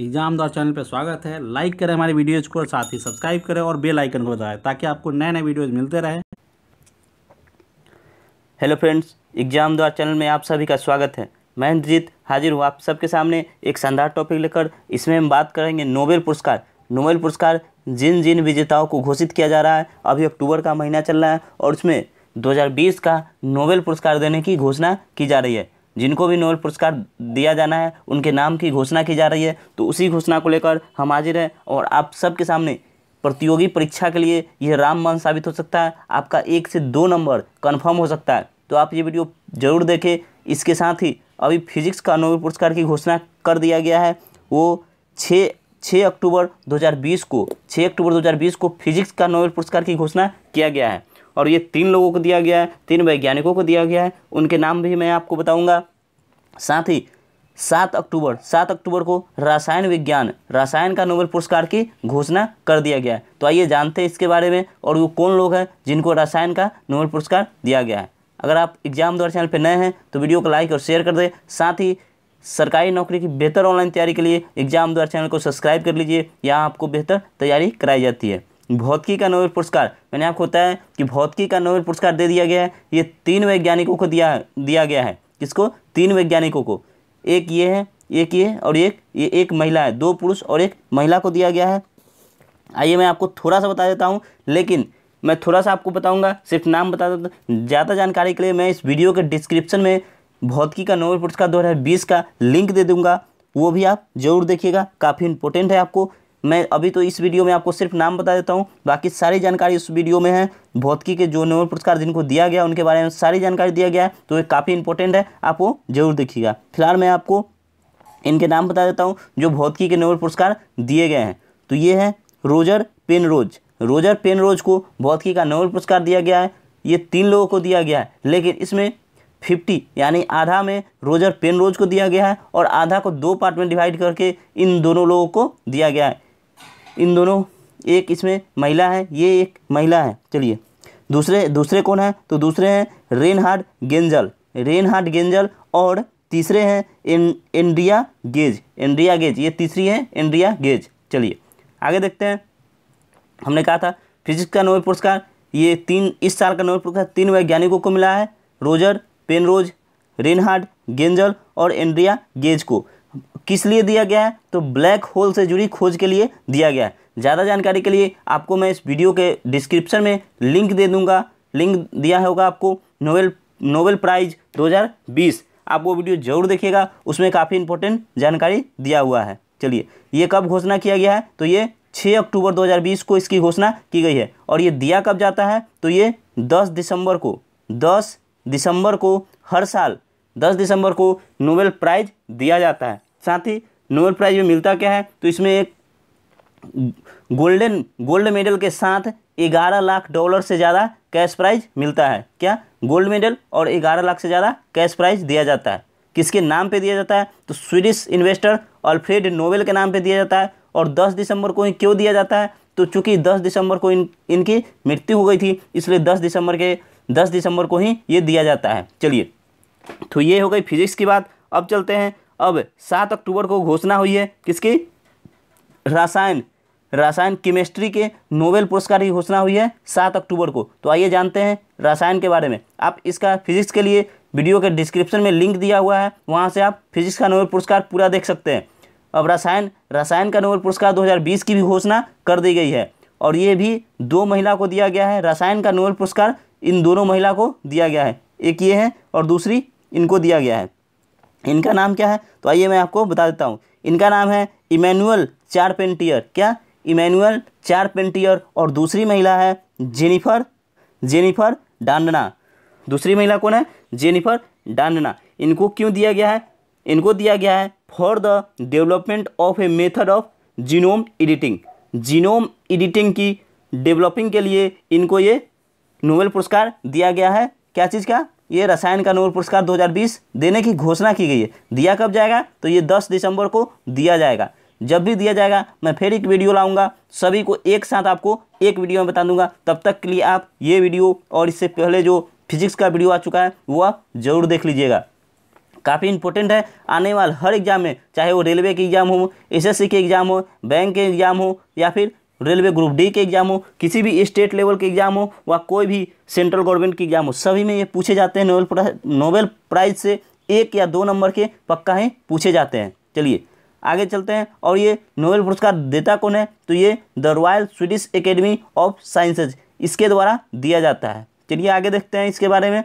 exam दौर channel पर स्वागत है लाइक करें हमारे वीडियोज़ को साथ ही सब्सक्राइब करें और बेल आइकन को बताएं ताकि आपको नए नए वीडियोज़ मिलते रहे हेलो फ्रेंड्स एग्जाम द्वार चैनल में आप सभी का स्वागत है मैं इंद्रजीत हाजिर हूँ आप सबके सामने एक शानदार टॉपिक लेकर इसमें हम बात करेंगे नोबेल पुरस्कार नोबेल पुरस्कार जिन जिन विजेताओं को घोषित किया जा रहा है अभी अक्टूबर का महीना चल रहा है और उसमें 2020 का नोबेल पुरस्कार देने की घोषणा की जा रही है जिनको भी नोबेल पुरस्कार दिया जाना है उनके नाम की घोषणा की जा रही है तो उसी घोषणा को लेकर हम हाजिर हैं और आप सबके सामने प्रतियोगी परीक्षा के लिए यह राममान साबित हो सकता है आपका एक से दो नंबर कन्फर्म हो सकता है तो आप ये वीडियो ज़रूर देखें इसके साथ ही अभी फिजिक्स का नोबेल पुरस्कार की घोषणा कर दिया गया है वो छः छः अक्टूबर 2020 को छः अक्टूबर 2020 को फिजिक्स का नोबेल पुरस्कार की घोषणा किया गया है और ये तीन लोगों को दिया गया है तीन वैज्ञानिकों को दिया गया है उनके नाम भी मैं आपको बताऊँगा साथ ही सात अक्टूबर सात अक्टूबर को रसायन विज्ञान रसायन का नोबेल पुरस्कार की घोषणा कर दिया गया है तो आइए जानते हैं इसके बारे में और वो कौन लोग हैं जिनको रसायन का नोबेल पुरस्कार दिया गया है अगर आप एग्जाम द्वारा चैनल पर नए हैं तो वीडियो को लाइक और शेयर कर दें साथ ही सरकारी नौकरी की बेहतर ऑनलाइन तैयारी के लिए एग्जाम द्वारा चैनल को सब्सक्राइब कर लीजिए यहाँ आपको बेहतर तैयारी कराई जाती है भौतिकी का नोबेल पुरस्कार मैंने आपको बताया कि भौतिकी का नोबेल पुरस्कार दे दिया गया है ये तीन वैज्ञानिकों को दिया दिया गया है किसको तीन वैज्ञानिकों को एक ये है एक ये और एक ये एक महिला है दो पुरुष और एक महिला को दिया गया है आइए मैं आपको थोड़ा सा बता देता हूँ लेकिन मैं थोड़ा सा आपको बताऊँगा सिर्फ नाम बता देता ज़्यादा जानकारी के लिए मैं इस वीडियो के डिस्क्रिप्शन में भौतिकी का नोबेल पुरस्कार दो का लिंक दे दूँगा वो भी आप जरूर देखिएगा काफ़ी इम्पोर्टेंट है आपको मैं अभी तो इस वीडियो में आपको सिर्फ नाम बता देता हूँ बाकी सारी जानकारी उस वीडियो में है भौतिकी के जो नोबल पुरस्कार जिनको दिया गया उनके बारे में सारी जानकारी दिया गया है तो ये काफ़ी इंपॉर्टेंट है आप वो जरूर देखिएगा फिलहाल मैं आपको इनके नाम बता देता हूँ जो भौतिकी के नोबल पुरस्कार दिए गए हैं तो ये है रोजर पेनरोज रोजर पेनरोज को भौतिकी का नोबल पुरस्कार दिया गया है ये तीन लोगों को दिया गया है लेकिन इसमें फिफ्टी यानी आधा में रोजर पेनरोज को दिया गया है और आधा को दो पार्ट में डिवाइड करके इन दोनों लोगों को दिया गया है इन दोनों एक इसमें महिला है ये एक महिला है चलिए दूसरे दूसरे कौन है तो दूसरे हैं Reinhard Genzel Reinhard Genzel और तीसरे हैं एन एंड्रिया गेज एंड्रिया गेज ये तीसरी है एंड्रिया गेज चलिए आगे देखते हैं हमने कहा था फिजिक्स का नोबेल पुरस्कार ये तीन इस साल का नोबेल पुरस्कार तीन वैज्ञानिकों को मिला है रोजर पेनरोज रेनहार्ड गेंजल और एंड्रिया गेज को किस लिए दिया गया है तो ब्लैक होल से जुड़ी खोज के लिए दिया गया है ज़्यादा जानकारी के लिए आपको मैं इस वीडियो के डिस्क्रिप्शन में लिंक दे दूँगा लिंक दिया होगा आपको नोवेल नोबेल प्राइज़ 2020 आप वो वीडियो जरूर देखिएगा उसमें काफ़ी इंपॉर्टेंट जानकारी दिया हुआ है चलिए ये कब घोषणा किया गया है तो ये 6 अक्टूबर 2020 को इसकी घोषणा की गई है और ये दिया कब जाता है तो ये 10 दिसंबर को 10 दिसंबर को हर साल 10 दिसंबर को नोबेल प्राइज़ दिया जाता है साथ ही नोबेल प्राइज़ में मिलता क्या है तो इसमें एक गोल्डन गोल्ड मेडल के साथ ग्यारह लाख डॉलर से ज़्यादा कैश प्राइज मिलता है क्या गोल्ड मेडल और ग्यारह लाख से ज़्यादा कैश प्राइज दिया जाता है किसके नाम पे दिया जाता है तो स्वीडिश इन्वेस्टर अल्फ्रेड नोबेल के नाम पे दिया जाता है और 10 दिसंबर को ही क्यों दिया जाता है तो चूंकि 10 दिसंबर को इन इनकी मृत्यु हो गई थी इसलिए 10 दिसंबर के 10 दिसंबर को ही ये दिया जाता है चलिए तो ये हो गई फिजिक्स की बात अब चलते हैं अब सात अक्टूबर को घोषणा हुई है किसकी रसायन रसायन केमिस्ट्री के नोबेल पुरस्कार की घोषणा हुई है सात अक्टूबर को तो आइए जानते हैं रसायन के बारे में आप इसका फिजिक्स के लिए वीडियो के डिस्क्रिप्शन में लिंक दिया हुआ है वहाँ से आप फिजिक्स का नोबेल पुरस्कार पूरा देख सकते हैं अब रसायन रसायन का नोबेल पुरस्कार 2020 की भी घोषणा कर दी गई है और ये भी दो महिला को दिया गया है रसायन का नोबेल पुरस्कार इन दोनों महिला को दिया गया है एक ये है और दूसरी इनको दिया गया है इनका नाम क्या है तो आइए मैं आपको बता देता हूँ इनका नाम है इमैनुअल चारपेंटियर क्या इमैनुअल चारपेंटियर और दूसरी महिला है जेनिफर जेनिफर डांडना दूसरी महिला कौन है जेनिफर डांडना इनको क्यों दिया गया है इनको दिया गया है for the development of a method of genome editing genome editing की डेवलपिंग के लिए इनको ये नोबेल पुरस्कार दिया गया है क्या चीज़ का ये रसायन का नोबल पुरस्कार 2020 देने की घोषणा की गई है दिया कब जाएगा तो ये 10 दिसंबर को दिया जाएगा जब भी दिया जाएगा मैं फिर एक वीडियो लाऊंगा सभी को एक साथ आपको एक वीडियो में बता दूंगा तब तक के लिए आप ये वीडियो और इससे पहले जो फिजिक्स का वीडियो आ चुका है वो आप ज़रूर देख लीजिएगा काफ़ी इंपॉर्टेंट है आने वाले हर एग्जाम में चाहे वो रेलवे के एग्ज़ाम हो एसएससी के एग्ज़ाम हो बैंक के एग्ज़ाम हो या फिर रेलवे ग्रुप डी के एग्ज़ाम हो किसी भी स्टेट लेवल के एग्ज़ाम हो व कोई भी सेंट्रल गवर्नमेंट के एग्ज़ाम हो सभी में ये पूछे जाते हैं नोबेल प्राइज नोबेल प्राइज़ से एक या दो नंबर के पक्का हैं पूछे जाते हैं चलिए आगे चलते हैं और ये नोबेल पुरस्कार देता कौन है तो ये the royal Swedish academy of sciences इसके द्वारा दिया जाता है चलिए आगे देखते हैं इसके बारे में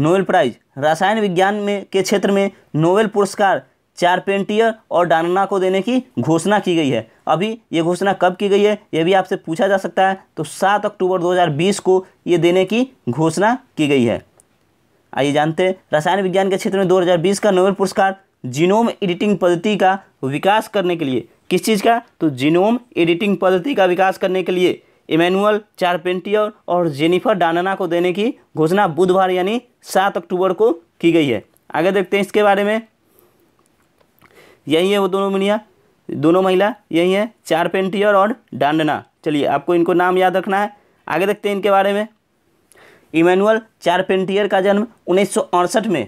नोबेल प्राइज रसायन विज्ञान में के क्षेत्र में नोबेल पुरस्कार चारपेंटियर और डानना को देने की घोषणा की गई है अभी ये घोषणा कब की गई है ये भी आपसे पूछा जा सकता है तो 7 अक्टूबर 2020 को ये देने की घोषणा की गई है आइए जानते हैं रसायन विज्ञान के क्षेत्र में 2020 का नोबेल पुरस्कार जीनोम एडिटिंग पद्धति का विकास करने के लिए किस चीज़ का तो जीनोम एडिटिंग पद्धति का विकास करने के लिए इमैनुअल चारपेंटियर और जेनिफर डानना को देने की घोषणा बुधवार यानी सात अक्टूबर को की गई है आगे देखते हैं इसके बारे में यही है वो दोनों मुनिया दोनों महिला यही है पेंटियर और डांडना चलिए आपको इनको नाम याद रखना है आगे देखते हैं इनके बारे में इमैनुअल पेंटियर का जन्म उन्नीस में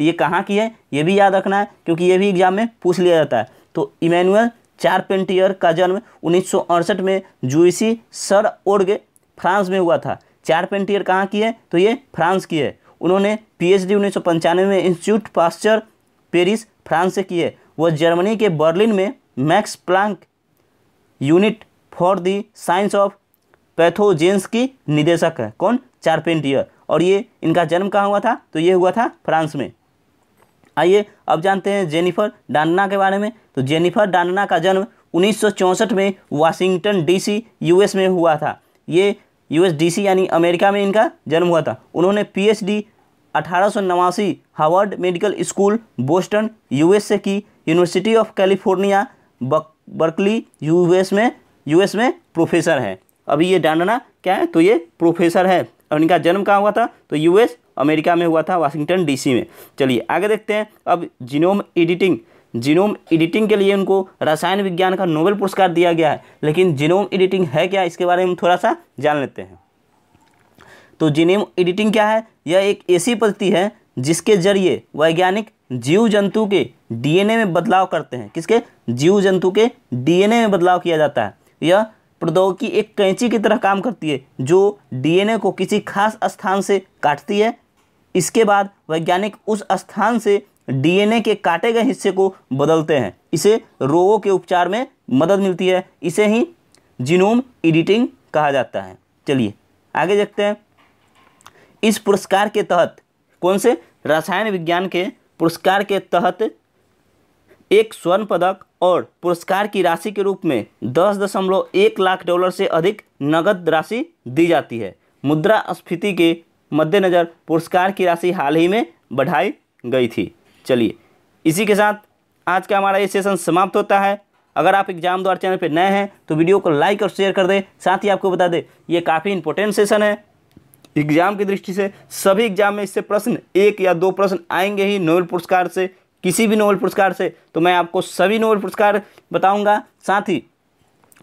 ये कहाँ की है ये भी याद रखना है क्योंकि ये भी एग्जाम में पूछ लिया जाता है तो इमैनुअल पेंटियर का जन्म उन्नीस में जुइसी सर ओर्गे फ्रांस में हुआ था चार पेंटियर कहाँ की है तो ये फ्रांस की है उन्होंने पी उन्नीस में इंस्टीट्यूट पास्चर पेरिस फ्रांस से की है वह जर्मनी के बर्लिन में Max Planck unit for the science of pathogens की निदेशक है कौन चारपेंटियर और ये इनका जन्म कहाँ हुआ था तो ये हुआ था फ्रांस में आइए अब जानते हैं जेनिफर डांडना के बारे में तो जेनिफर डांडना का जन्म 1964 में वाशिंगटन डीसी यूएस में हुआ था ये यूएस डीसी यानी अमेरिका में इनका जन्म हुआ था उन्होंने पीएचडी अठारह Harvard medical school Boston USA की university of California Berkeley US में यूएस में प्रोफेसर हैं अभी ये डांडना क्या है तो ये प्रोफेसर है और इनका जन्म कहाँ हुआ था तो यूएस अमेरिका में हुआ था वाशिंगटन डीसी में चलिए आगे देखते हैं अब जीनोम एडिटिंग जीनोम एडिटिंग के लिए उनको रसायन विज्ञान का नोबेल पुरस्कार दिया गया है लेकिन जीनोम एडिटिंग है क्या इसके बारे में थोड़ा सा जान लेते हैं तो जीनेम एडिटिंग क्या है यह एक ऐसी पद्धति है जिसके जरिए वैज्ञानिक जीव जंतु के डीएनए में बदलाव करते हैं किसके जीव जंतु के डीएनए में बदलाव किया जाता है यह प्रौद्योगिकी एक कैंची की तरह काम करती है जो डीएनए को किसी खास स्थान से काटती है इसके बाद वैज्ञानिक उस स्थान से डीएनए के काटे गए हिस्से को बदलते हैं इसे रोगों के उपचार में मदद मिलती है इसे ही जीनोम एडिटिंग कहा जाता है चलिए आगे देखते हैं इस पुरस्कार के तहत कौन से रसायन विज्ञान के पुरस्कार के तहत एक स्वर्ण पदक और पुरस्कार की राशि के रूप में दस दशमलव एक लाख डॉलर से अधिक नगद राशि दी जाती है मुद्रा स्फीति के मद्देनज़र पुरस्कार की राशि हाल ही में बढ़ाई गई थी चलिए इसी के साथ आज का हमारा ये सेशन समाप्त होता है अगर आप एग्जाम द्वार चैनल पर नए हैं तो वीडियो को लाइक और शेयर कर दें साथ ही आपको बता दें ये काफ़ी इंपॉर्टेंट सेशन है एग्जाम की दृष्टि से सभी एग्जाम में इससे प्रश्न एक या दो प्रश्न आएंगे ही नोबेल पुरस्कार से किसी भी नोबेल पुरस्कार से तो मैं आपको सभी नोबेल पुरस्कार बताऊंगा साथ ही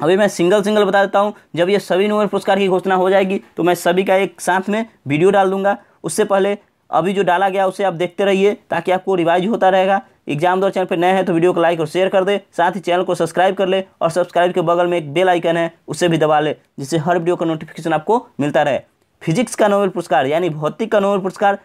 अभी मैं सिंगल सिंगल बता देता हूँ जब ये सभी नोबेल पुरस्कार की घोषणा हो जाएगी तो मैं सभी का एक साथ में वीडियो डाल दूंगा उससे पहले अभी जो डाला गया उसे आप देखते रहिए ताकि आपको रिवाइज होता रहेगा एग्जाम दौर चैनल पर नए हैं तो वीडियो को लाइक और शेयर कर दे साथ ही चैनल को सब्सक्राइब कर ले और सब्सक्राइब के बगल में एक बेल आइकन है उसे भी दबा ले जिससे हर वीडियो का नोटिफिकेशन आपको मिलता रहे फिजिक्स का नोबेल पुरस्कार यानी भौतिक का नोबेल पुरस्कार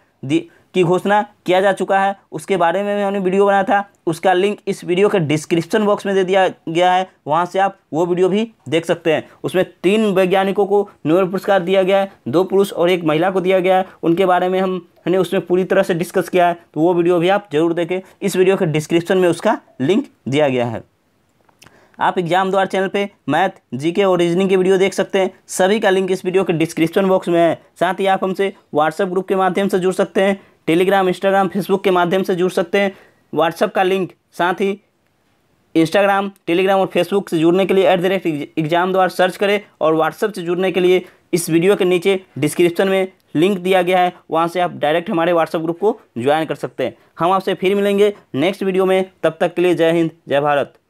की घोषणा किया जा चुका है उसके बारे में मैंने हमने वीडियो बनाया था उसका लिंक इस वीडियो के डिस्क्रिप्शन बॉक्स में दे दिया गया है वहाँ से आप वो वीडियो भी देख सकते हैं उसमें तीन वैज्ञानिकों को नोबेल पुरस्कार दिया गया है दो पुरुष और एक महिला को दिया गया है उनके बारे में हम हमने उसमें पूरी तरह से डिस्कस किया है तो वो वीडियो भी आप जरूर देखें इस वीडियो के डिस्क्रिप्शन में उसका लिंक दिया गया है आप एग्जाम द्वार चैनल पे मैथ जीके और रीजनिंग की वीडियो देख सकते हैं सभी का लिंक इस वीडियो के डिस्क्रिप्शन बॉक्स में है साथ ही आप हमसे व्हाट्सअप ग्रुप के माध्यम से जुड़ सकते हैं टेलीग्राम इंस्टाग्राम फेसबुक के माध्यम से जुड़ सकते हैं व्हाट्सअप का लिंक साथ ही इंस्टाग्राम टेलीग्राम और फेसबुक से जुड़ने के लिए एट द रेट एग्जाम द्वारा सर्च करें और व्हाट्सअप से जुड़ने के लिए इस वीडियो के नीचे डिस्क्रिप्शन में लिंक दिया गया है वहाँ से आप डायरेक्ट हमारे व्हाट्सएप ग्रुप को ज्वाइन कर सकते हैं हम आपसे फिर मिलेंगे नेक्स्ट वीडियो में तब तक के लिए जय हिंद जय भारत